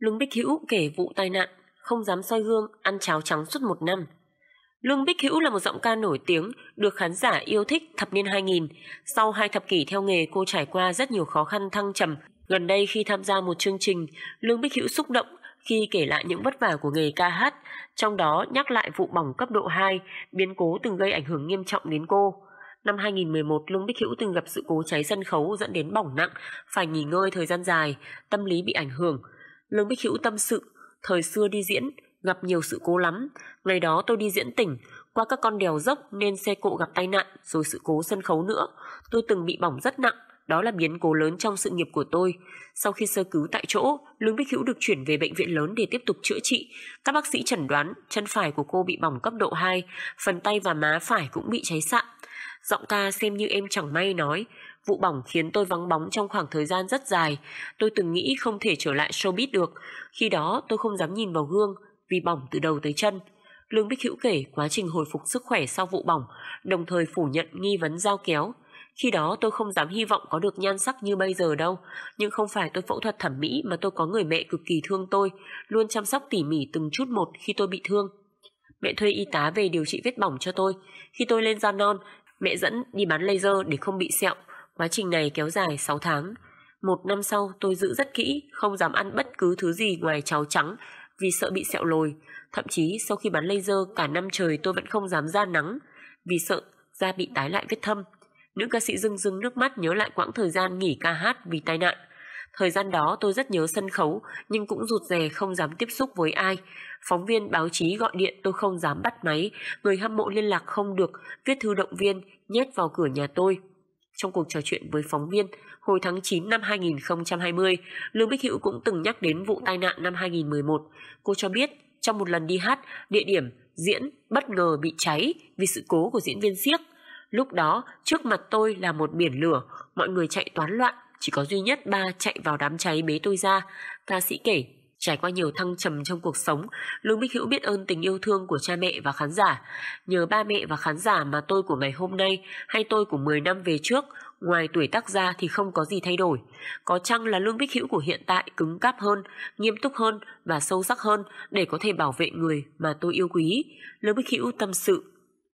Lương Bích Hữu kể vụ tai nạn, không dám soi gương, ăn cháo trắng suốt một năm. Lương Bích Hữu là một giọng ca nổi tiếng, được khán giả yêu thích thập niên 2000. Sau hai thập kỷ theo nghề, cô trải qua rất nhiều khó khăn thăng trầm. Gần đây khi tham gia một chương trình, Lương Bích Hữu xúc động khi kể lại những vất vả của nghề ca hát, trong đó nhắc lại vụ bỏng cấp độ 2, biến cố từng gây ảnh hưởng nghiêm trọng đến cô. Năm 2011, Lương Bích Hữu từng gặp sự cố cháy sân khấu dẫn đến bỏng nặng, phải nghỉ ngơi thời gian dài, tâm lý bị ảnh hưởng. Lương Bích Hữu tâm sự, thời xưa đi diễn, gặp nhiều sự cố lắm. Ngày đó tôi đi diễn tỉnh, qua các con đèo dốc nên xe cộ gặp tai nạn rồi sự cố sân khấu nữa. Tôi từng bị bỏng rất nặng, đó là biến cố lớn trong sự nghiệp của tôi. Sau khi sơ cứu tại chỗ, Lương Bích Hữu được chuyển về bệnh viện lớn để tiếp tục chữa trị. Các bác sĩ chẩn đoán chân phải của cô bị bỏng cấp độ 2, phần tay và má phải cũng bị cháy xạ. Giọng ca xem như em chẳng may nói, vụ bỏng khiến tôi vắng bóng trong khoảng thời gian rất dài. Tôi từng nghĩ không thể trở lại showbiz được. Khi đó tôi không dám nhìn vào gương vì bỏng từ đầu tới chân. Lương Bích Hữu kể quá trình hồi phục sức khỏe sau vụ bỏng, đồng thời phủ nhận nghi vấn giao kéo. Khi đó tôi không dám hy vọng có được nhan sắc như bây giờ đâu, nhưng không phải tôi phẫu thuật thẩm mỹ mà tôi có người mẹ cực kỳ thương tôi, luôn chăm sóc tỉ mỉ từng chút một khi tôi bị thương. Mẹ thuê y tá về điều trị vết bỏng cho tôi. Khi tôi lên da non, Mẹ dẫn đi bán laser để không bị sẹo. Quá trình này kéo dài 6 tháng. Một năm sau tôi giữ rất kỹ, không dám ăn bất cứ thứ gì ngoài cháo trắng vì sợ bị sẹo lồi. Thậm chí sau khi bán laser cả năm trời tôi vẫn không dám ra nắng vì sợ da bị tái lại vết thâm. Nữ ca sĩ rưng rưng nước mắt nhớ lại quãng thời gian nghỉ ca hát vì tai nạn. Thời gian đó tôi rất nhớ sân khấu nhưng cũng rụt rè không dám tiếp xúc với ai. Phóng viên báo chí gọi điện tôi không dám bắt máy, người hâm mộ liên lạc không được, viết thư động viên, nhét vào cửa nhà tôi. Trong cuộc trò chuyện với phóng viên, hồi tháng 9 năm 2020, Lương Bích Hữu cũng từng nhắc đến vụ tai nạn năm 2011. Cô cho biết, trong một lần đi hát, địa điểm diễn bất ngờ bị cháy vì sự cố của diễn viên siếc. Lúc đó, trước mặt tôi là một biển lửa, mọi người chạy toán loạn, chỉ có duy nhất ba chạy vào đám cháy bế tôi ra. Ca sĩ kể, trải qua nhiều thăng trầm trong cuộc sống, Lương Bích Hữu biết ơn tình yêu thương của cha mẹ và khán giả. Nhờ ba mẹ và khán giả mà tôi của ngày hôm nay hay tôi của 10 năm về trước, ngoài tuổi tác ra thì không có gì thay đổi. Có chăng là Lương Bích Hữu của hiện tại cứng cáp hơn, nghiêm túc hơn và sâu sắc hơn để có thể bảo vệ người mà tôi yêu quý. Lương Bích Hữu tâm sự